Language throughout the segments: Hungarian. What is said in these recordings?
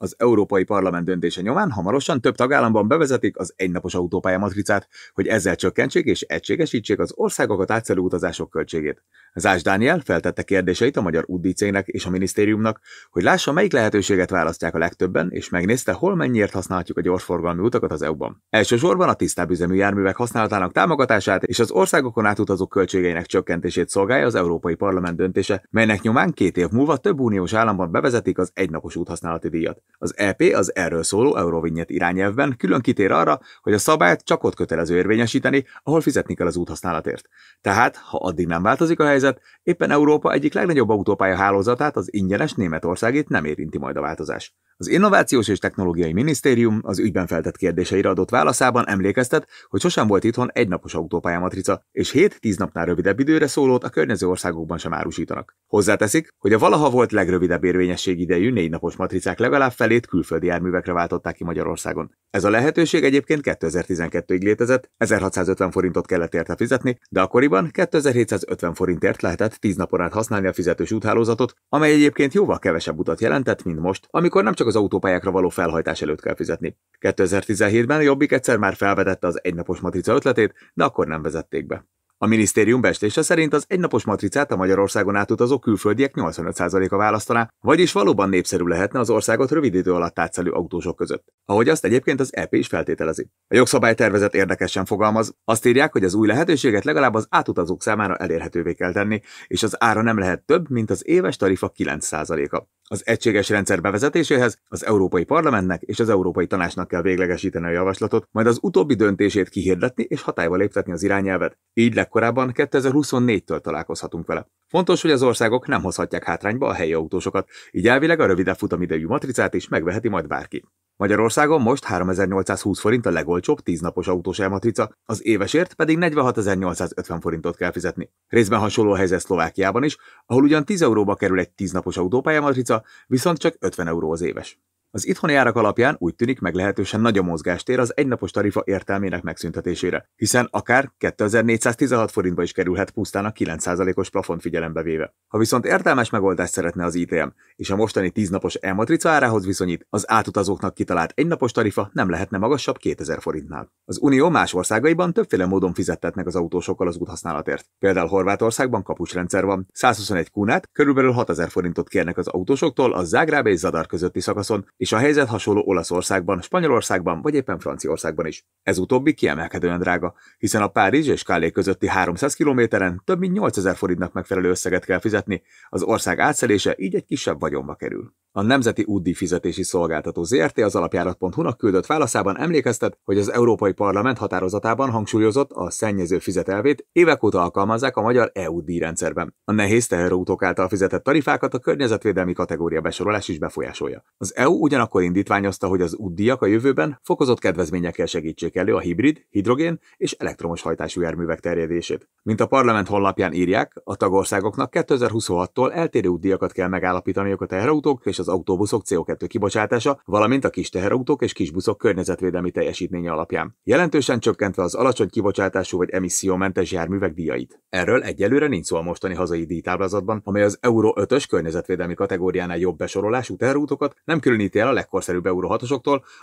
Az Európai Parlament döntése nyomán hamarosan több tagállamban bevezetik az egynapos autópálya matricát, hogy ezzel csökkentsék és egységesítsék az országokat átszelő utazások költségét. Zás Dániel feltette kérdéseit a Magyar UDC-nek és a minisztériumnak, hogy lássa, melyik lehetőséget választják a legtöbben, és megnézte, hol mennyiért használhatjuk a gyorsforgalmi utakat az EU-ban. Elsősorban a tisztább üzemű járművek használatának támogatását és az országokon átutazó költségeinek csökkentését szolgálja az Európai Parlament döntése, melynek nyomán két év múlva több uniós államban bevezetik az egynapos úthasználati díjat. Az EP az erről szóló Eurovignet irányelvben külön kitér arra, hogy a szabályt csak ott kötelező érvényesíteni, ahol fizetni kell az úthasználatért. Tehát, ha addig nem változik a helyzet, éppen Európa egyik legnagyobb autópálya hálózatát, az ingyenes Németországét nem érinti majd a változás. Az Innovációs és Technológiai Minisztérium az ügyben feltett kérdéseire adott válaszában emlékeztet, hogy sosem volt itthon egynapos autópályamatrica, és 7-10 napnál rövidebb időre szólót a környező országokban sem árusítanak. Hozzáteszik, hogy a valaha volt legrövidebb érvényesség idejű négy napos matricák legalább felét külföldi járművekre váltották ki Magyarországon. Ez a lehetőség egyébként 2012-ig létezett, 1650 forintot kellett érte fizetni, de akkoriban 2750 forintért lehetett 10 napon át használni a fizetős úthálózatot, amely egyébként jóval kevesebb utat jelentett, mint most, amikor nem csak az autópályákra való felhajtás előtt kell fizetni. 2017-ben Jobbik egyszer már felvetette az egynapos matrica ötletét, de akkor nem vezették be. A minisztérium bestése szerint az egynapos matricát a Magyarországon átutazó külföldiek 85%-a választaná, vagyis valóban népszerű lehetne az országot rövid idő alatt átszelő autósok között, ahogy azt egyébként az EP is feltételezi. A jogszabálytervezet érdekesen fogalmaz, azt írják, hogy az új lehetőséget legalább az átutazók számára elérhetővé kell tenni, és az ára nem lehet több, mint az éves tarifa 9%-a. Az egységes rendszer bevezetéséhez az Európai Parlamentnek és az Európai Tanácsnak kell véglegesíteni a javaslatot, majd az utóbbi döntését kihirdetni és hatályba léptetni az irányelvet. Így legkorábban 2024-től találkozhatunk vele. Fontos, hogy az országok nem hozhatják hátrányba a helyi autósokat, így elvileg a rövidebb futamidejű matricát is megveheti majd bárki. Magyarországon most 3820 forint a legolcsóbb 10 napos autós elmatrica, az évesért pedig 46850 forintot kell fizetni. Részben hasonló a helyzet Szlovákiában is, ahol ugyan 10 euróba kerül egy 10 napos autópályamatrica, viszont csak 50 euró az éves. Az itthoni árak alapján úgy tűnik meglehetősen nagy a mozgástér az egynapos tarifa értelmének megszüntetésére, hiszen akár 2416 forintba is kerülhet pusztán a 9%-os plafont figyelembe véve. Ha viszont értelmes megoldást szeretne az ITM, és a mostani 10 napos elmatrica árához viszonyít, az átutazóknak kitalált egynapos tarifa nem lehetne magasabb 2000 forintnál. Az Unió más országaiban többféle módon fizettetnek az autósokkal az úthasználatért. Például Horvátországban kapusrendszer van, 121 kunát, körülbelül 6000 forintot kérnek az autósoktól a Zágráb és Zadar közötti szakaszon, és a helyzet hasonló Olaszországban, Spanyolországban vagy éppen Franciaországban is. Ez utóbbi kiemelkedően drága, hiszen a Párizs és Kálé közötti 300 kilométeren több mint 8000 forintnak megfelelő összeget kell fizetni, az ország átszelése így egy kisebb vagyonba kerül. A Nemzeti Útdíj Fizetési Szolgáltató ZRT az alapjárat.hu-nak küldött válaszában emlékeztet, hogy az Európai Parlament határozatában hangsúlyozott a szennyező fizetelvét évek óta alkalmazzák a magyar eu rendszerben. A nehéz teherútok által fizetett tarifákat a környezetvédelmi kategória besorolás is befolyásolja. Az EU ugyanakkor indítványozta, hogy az útdiak a jövőben fokozott kedvezményekkel segítsék elő a hibrid, hidrogén és elektromos hajtású járművek terjedését. Mint a parlament honlapján írják, a tagországoknak 2026-tól eltérő útdiakat kell megállapítaniuk a teherautók és az autóbuszok CO2 kibocsátása, valamint a kis teherautók és kisbuszok környezetvédelmi teljesítménye alapján. Jelentősen csökkentve az alacsony kibocsátású vagy emissziómentes járművek díjait. Erről egyelőre nincs szó a mostani hazai díjtáblázatban, amely az Euro 5-ös környezetvédelmi kategóriánál jobb besorolású teherautókat nem különíti el a legkorszerűbb Euro 6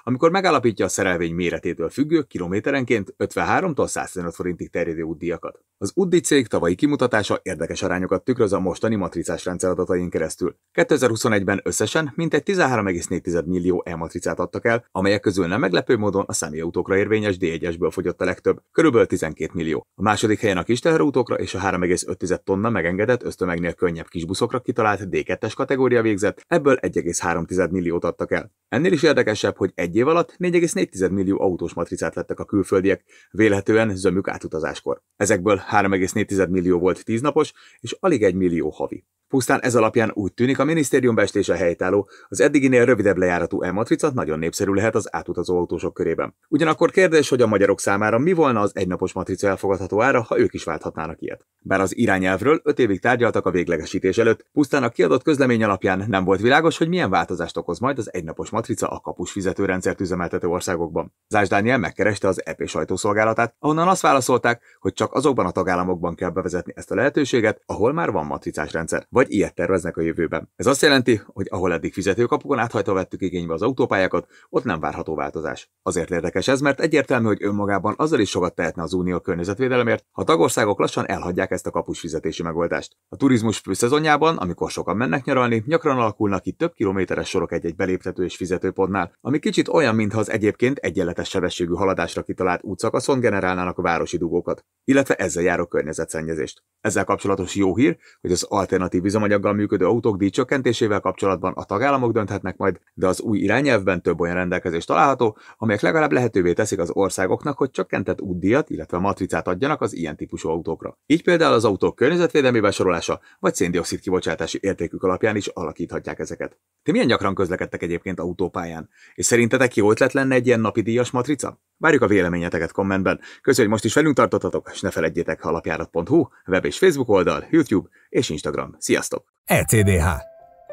amikor megállapítja a szerelvény méretétől függő kilométerenként 53-tól 115 forintig terjedő útdíjakat. Az UDI cég tavalyi kimutatása érdekes arányokat tükröz a mostani matricás rendszer adatain keresztül. 2021-ben összesen mintegy 13,4 millió e-matricát adtak el, amelyek közül nem meglepő módon a személyautókra érvényes D1-esből fogyott a legtöbb, körülbelül 12 millió. A második helyen a kis teherautókra és a 3,5 tonna megengedett ösztömegnél könnyebb kisbuszokra kitalált D2-es kategória végzett, ebből 1,3 milliót adtak fogadtak el. Ennél is érdekesebb, hogy egy év alatt 4,4 millió autós matricát vettek a külföldiek, véletően zömük átutazáskor. Ezekből 3,4 millió volt 10 napos, és alig 1 millió havi. Pusztán ez alapján úgy tűnik, a minisztérium bestése helytálló, az eddiginél rövidebb lejáratú e nagyon népszerű lehet az átutazó autósok körében. Ugyanakkor kérdés, hogy a magyarok számára mi volna az egynapos matrica elfogadható ára, ha ők is válthatnának ilyet. Bár az irányelvről 5 évig tárgyaltak a véglegesítés előtt, pusztán a kiadott közlemény alapján nem volt világos, hogy milyen változást okoz majd az egynapos matrica a kapus fizetőrendszert üzemeltető országokban. Zás Dániel megkereste az EP sajtószolgálatát, ahonnan azt válaszolták, hogy csak azokban a tagállamokban kell bevezetni ezt a lehetőséget, ahol már van matricás rendszer vagy ilyet terveznek a jövőben. Ez azt jelenti, hogy ahol eddig fizetőkapukon áthajtva vettük igénybe az autópályákat, ott nem várható változás. Azért érdekes ez, mert egyértelmű, hogy önmagában azzal is sokat tehetne az unió környezetvédelemért, ha tagországok lassan elhagyják ezt a kapus fizetési megoldást. A turizmus főszezonjában, amikor sokan mennek nyaralni, gyakran alakulnak ki több kilométeres sorok egy-egy beléptető és fizetőpontnál, ami kicsit olyan, mintha az egyébként egyenletes sebességű haladásra kitalált útszakaszon generálnának a városi dugókat, illetve ezzel járó környezetszennyezést. Ezzel kapcsolatos jó hír, hogy az alternatív üzemanyaggal működő autók díjcsökkentésével kapcsolatban a tagállamok dönthetnek majd, de az új irányelvben több olyan rendelkezés található, amelyek legalább lehetővé teszik az országoknak, hogy csökkentett útdíjat, illetve matricát adjanak az ilyen típusú autókra. Így például az autók környezetvédelmi besorolása vagy széndiokszid kibocsátási értékük alapján is alakíthatják ezeket. Ti milyen gyakran közlekedtek egyébként autópályán? És szerintetek jó ötlet lenne egy ilyen napi díjas matrica? Várjuk a véleményeteket kommentben, köszönjük, hogy most is velünk tartottatok, és ne felejtjétek alapjárat.hu, web és Facebook oldal, YouTube és Instagram. Sziasztok! ECDH.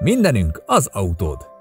Mindenünk az autód.